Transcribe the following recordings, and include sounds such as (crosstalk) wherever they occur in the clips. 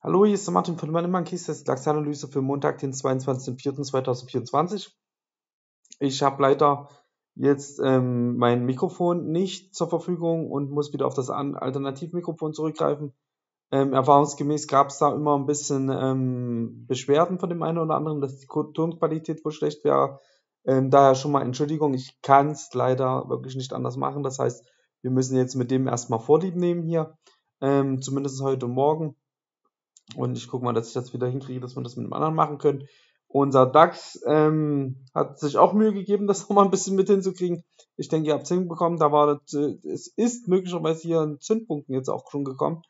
Hallo, hier ist der Martin von Money Monkeys, das ist DAX-Analyse für Montag, den 22.04.2024. Ich habe leider jetzt ähm, mein Mikrofon nicht zur Verfügung und muss wieder auf das Alternativmikrofon zurückgreifen. Ähm, erfahrungsgemäß gab es da immer ein bisschen ähm, Beschwerden von dem einen oder anderen, dass die Tonqualität wohl schlecht wäre. Ähm, daher schon mal Entschuldigung, ich kann es leider wirklich nicht anders machen. Das heißt, wir müssen jetzt mit dem erstmal Vorlieb nehmen hier, ähm, zumindest heute Morgen. Und ich gucke mal, dass ich das wieder hinkriege, dass wir das mit dem anderen machen können. Unser DAX ähm, hat sich auch Mühe gegeben, (laughs) das nochmal ein bisschen mit hinzukriegen. Ich denke, ihr habt es hinbekommen. Da war das, äh, es ist möglicherweise hier ein Zündpunkt jetzt auch schon gekommen.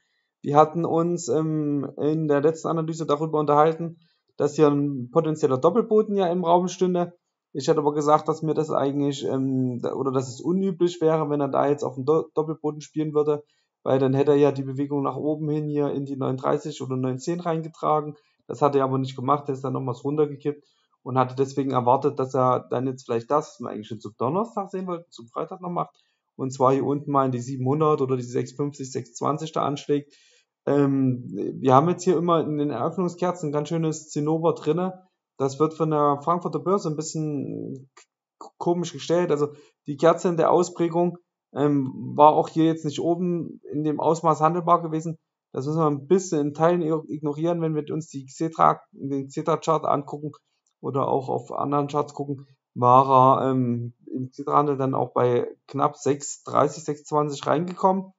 Wir hatten uns ähm, in der letzten Analyse darüber unterhalten, dass hier ein potenzieller Doppelboden ja im Raum stünde. Ich hatte aber gesagt, dass mir das eigentlich ähm, oder dass es unüblich wäre, wenn er da jetzt auf dem Do Doppelboden spielen würde, weil dann hätte er ja die Bewegung nach oben hin hier in die 930 oder 910 reingetragen. Das hat er aber nicht gemacht, er ist dann nochmals runtergekippt und hatte deswegen erwartet, dass er dann jetzt vielleicht das, was wir eigentlich schon zum Donnerstag sehen wollten, zum Freitag noch macht, und zwar hier unten mal in die 700 oder die 650, 620 da anschlägt. Ähm, wir haben jetzt hier immer in den Eröffnungskerzen ein ganz schönes Zinnober drinne. Das wird von der Frankfurter Börse ein bisschen komisch gestellt. Also die Kerze in der Ausprägung ähm, war auch hier jetzt nicht oben in dem Ausmaß handelbar gewesen. Das müssen wir ein bisschen in Teilen ignorieren, wenn wir uns die Xetra, den Xetra-Chart angucken oder auch auf anderen Charts gucken, war er ähm, im Xetra-Handel dann auch bei knapp 6,30, 6,20 reingekommen.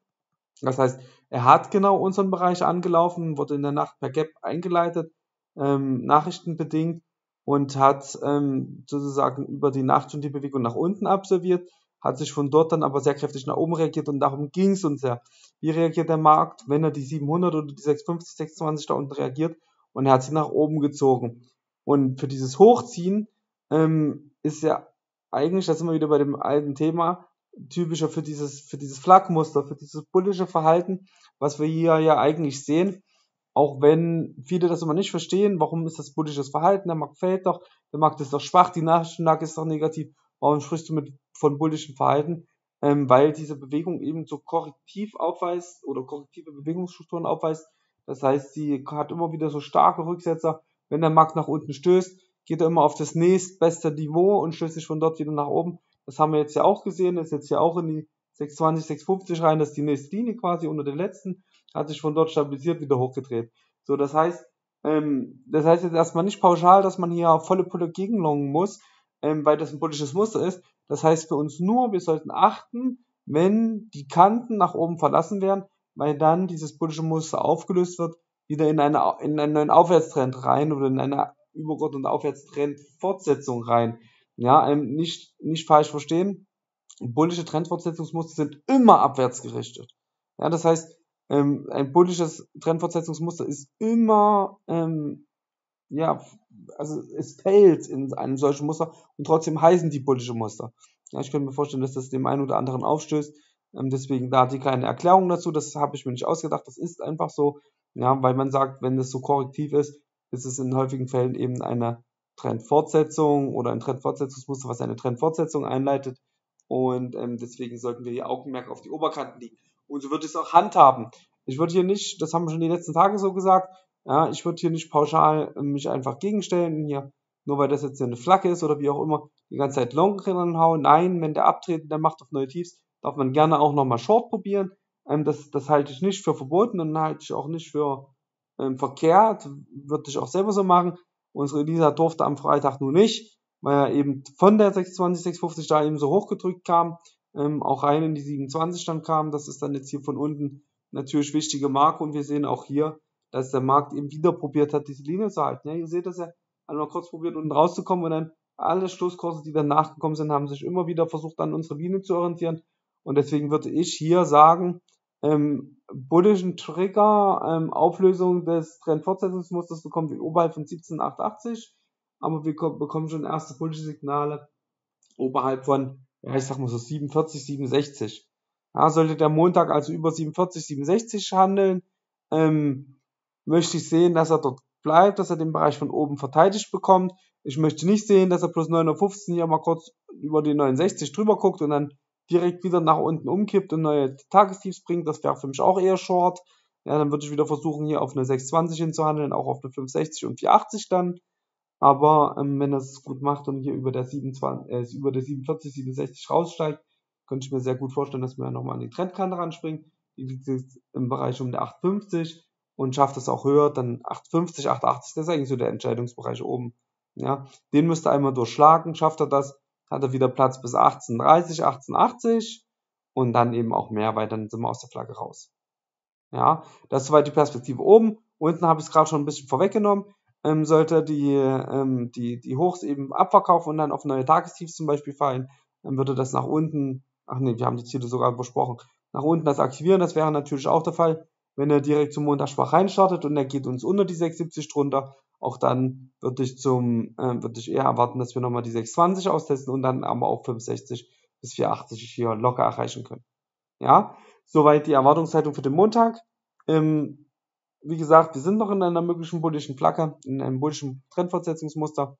Das heißt, er hat genau unseren Bereich angelaufen, wurde in der Nacht per Gap eingeleitet, ähm, nachrichtenbedingt und hat ähm, sozusagen über die Nacht schon die Bewegung nach unten absolviert hat sich von dort dann aber sehr kräftig nach oben reagiert und darum ging es uns ja. Wie reagiert der Markt, wenn er die 700 oder die 650, 620 da unten reagiert und er hat sie nach oben gezogen. Und für dieses Hochziehen ähm, ist ja eigentlich, das sind wir wieder bei dem alten Thema, typischer für dieses, für dieses Flaggmuster, für dieses bullische Verhalten, was wir hier ja eigentlich sehen. Auch wenn viele das immer nicht verstehen, warum ist das bullisches Verhalten, der Markt fällt doch, der Markt ist doch schwach, die Nachschlag ist doch negativ, warum sprichst du mit von bullischem Verhalten, ähm, weil diese Bewegung eben so korrektiv aufweist oder korrektive Bewegungsstrukturen aufweist. Das heißt, sie hat immer wieder so starke Rücksetzer. Wenn der Markt nach unten stößt, geht er immer auf das nächstbeste Niveau und stößt sich von dort wieder nach oben. Das haben wir jetzt ja auch gesehen, das ist jetzt ja auch in die 620, 650 rein, das ist die nächste Linie quasi unter den letzten, hat sich von dort stabilisiert, wieder hochgedreht. So, das heißt, ähm, das heißt jetzt erstmal nicht pauschal, dass man hier volle Pulle gegenlongen muss, ähm, weil das ein bullisches Muster ist, das heißt für uns nur, wir sollten achten, wenn die Kanten nach oben verlassen werden, weil dann dieses bullische Muster aufgelöst wird, wieder in, eine, in einen neuen Aufwärtstrend rein oder in eine übergeordnete Aufwärtstrendfortsetzung rein. Ja, nicht, nicht falsch verstehen. Bullische Trendfortsetzungsmuster sind immer abwärts gerichtet. Ja, das heißt, ähm, ein bullisches Trendfortsetzungsmuster ist immer ähm, ja, also es fällt in einem solchen Muster und trotzdem heißen die bullische Muster. Ja, ich könnte mir vorstellen, dass das dem einen oder anderen aufstößt. Ähm, deswegen, da hat die keine Erklärung dazu, das habe ich mir nicht ausgedacht, das ist einfach so. Ja, weil man sagt, wenn das so korrektiv ist, ist es in häufigen Fällen eben eine Trendfortsetzung oder ein Trendfortsetzungsmuster, was eine Trendfortsetzung einleitet. Und ähm, deswegen sollten wir hier Augenmerk auf die Oberkanten legen. Und so wird es auch handhaben. Ich würde hier nicht, das haben wir schon die letzten Tage so gesagt, ja, ich würde hier nicht pauschal äh, mich einfach gegenstellen, hier, nur weil das jetzt hier eine Flagge ist oder wie auch immer, die ganze Zeit Long hauen. Nein, wenn der abtreten, der macht auf neue Tiefs, darf man gerne auch nochmal Short probieren. Ähm, das, das halte ich nicht für verboten und halte ich auch nicht für ähm, verkehrt. Würde ich auch selber so machen. Unsere Elisa durfte am Freitag nur nicht, weil er eben von der 620, 650 da eben so hochgedrückt kam, ähm, auch rein in die 27 dann kam. Das ist dann jetzt hier von unten natürlich wichtige Marke und wir sehen auch hier, dass der Markt eben wieder probiert hat, diese Linie zu halten. Ja, ihr seht, das ja, einmal kurz probiert, unten rauszukommen und dann alle Schlusskurse, die danach gekommen sind, haben sich immer wieder versucht, an unsere Linie zu orientieren. Und deswegen würde ich hier sagen, ähm, bullischen Trigger, ähm, Auflösung des Trendfortsetzungsmusters bekommen wir oberhalb von 17,880, aber wir bekommen schon erste bullische Signale oberhalb von, ja, ich sag mal so 47, 67. Ja, sollte der Montag also über 47, 67 handeln, ähm, möchte ich sehen, dass er dort bleibt, dass er den Bereich von oben verteidigt bekommt. Ich möchte nicht sehen, dass er plus 915 hier mal kurz über die 69 drüber guckt und dann direkt wieder nach unten umkippt und neue Tagestiefs bringt. Das wäre für mich auch eher Short. Ja, dann würde ich wieder versuchen, hier auf eine 620 hinzuhandeln, auch auf eine 560 und 480 dann. Aber ähm, wenn er es gut macht und hier über der, 27, äh, über der 47, 67 raussteigt, könnte ich mir sehr gut vorstellen, dass wir ja nochmal an die Trendkante ranspringen. Die liegt jetzt im Bereich um der 850 und schafft es auch höher, dann 850, 880, das ist eigentlich so der Entscheidungsbereich oben. Ja, den müsste einmal durchschlagen, schafft er das, hat er wieder Platz bis 1830, 1880 und dann eben auch mehr, weil dann sind wir aus der Flagge raus. Ja, das ist soweit die Perspektive oben. Unten habe ich es gerade schon ein bisschen vorweggenommen. Ähm, sollte die, ähm, die, die Hochs eben abverkaufen und dann auf neue Tagestiefs zum Beispiel fallen, dann würde das nach unten, ach nee, wir haben die Ziele sogar besprochen, nach unten das aktivieren, das wäre natürlich auch der Fall. Wenn er direkt zum Montag schwach reinstartet und er geht uns unter die 670 drunter, auch dann würde ich zum, äh, würde ich eher erwarten, dass wir nochmal die 620 austesten und dann aber auch 560 bis 480 hier locker erreichen können. Ja, soweit die Erwartungshaltung für den Montag. Ähm, wie gesagt, wir sind noch in einer möglichen bullischen Flagge, in einem bullischen Trendfortsetzungsmuster.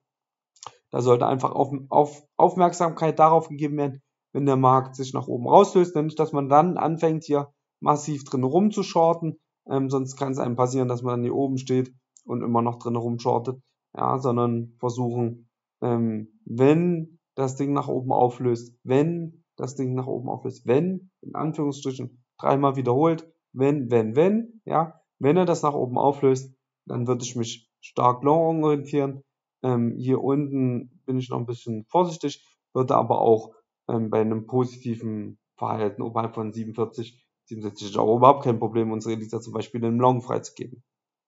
Da sollte einfach auf, auf, Aufmerksamkeit darauf gegeben werden, wenn der Markt sich nach oben rauslöst, nämlich dass man dann anfängt hier massiv drin rumzuschorten. Ähm, sonst kann es einem passieren, dass man dann hier oben steht und immer noch drin rumschortet. Ja, sondern versuchen, ähm, wenn das Ding nach oben auflöst, wenn das Ding nach oben auflöst, wenn, in Anführungsstrichen, dreimal wiederholt, wenn, wenn, wenn, ja, wenn er das nach oben auflöst, dann würde ich mich stark long orientieren. Ähm, hier unten bin ich noch ein bisschen vorsichtig, würde aber auch ähm, bei einem positiven Verhalten oberhalb von 47 67 auch überhaupt kein Problem, unsere Elisa zum Beispiel den Long freizugeben.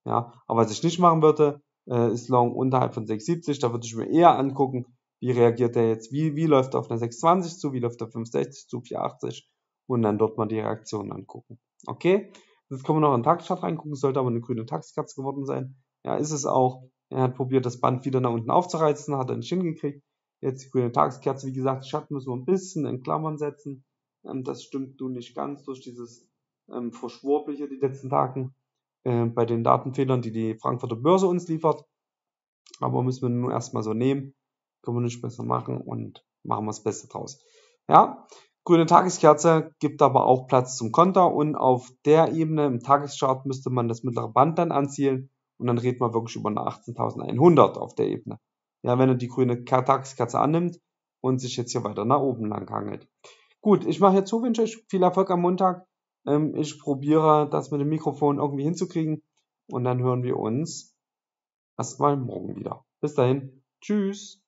Ja, aber was ich nicht machen würde, äh, ist Long unterhalb von 670. Da würde ich mir eher angucken, wie reagiert er jetzt, wie, wie läuft er auf eine 620 zu, wie läuft er 560 zu, 480 und dann dort mal die Reaktion angucken. Okay? Jetzt können wir noch in den Taktschart reingucken, sollte aber eine grüne Taktskatze geworden sein. Ja, ist es auch. Er hat probiert, das Band wieder nach unten aufzureizen, hat er nicht hingekriegt. Jetzt die grüne Tageskerze, wie gesagt, Schatten müssen wir ein bisschen in Klammern setzen. Ähm, das stimmt nun nicht ganz durch dieses ähm, Verschwurbliche die letzten Tagen äh, bei den Datenfehlern, die die Frankfurter Börse uns liefert. Aber müssen wir nun erstmal so nehmen. Können wir nicht besser machen und machen wir das Beste draus. Ja, grüne Tageskerze gibt aber auch Platz zum Konter und auf der Ebene im Tageschart müsste man das mittlere Band dann anzielen und dann redet man wirklich über eine 18.100 auf der Ebene. Ja, wenn er die grüne Tageskerze annimmt und sich jetzt hier weiter nach oben lang hangelt. Gut, ich mache jetzt zu, wünsche euch viel Erfolg am Montag. Ähm, ich probiere das mit dem Mikrofon irgendwie hinzukriegen und dann hören wir uns erstmal morgen wieder. Bis dahin, tschüss.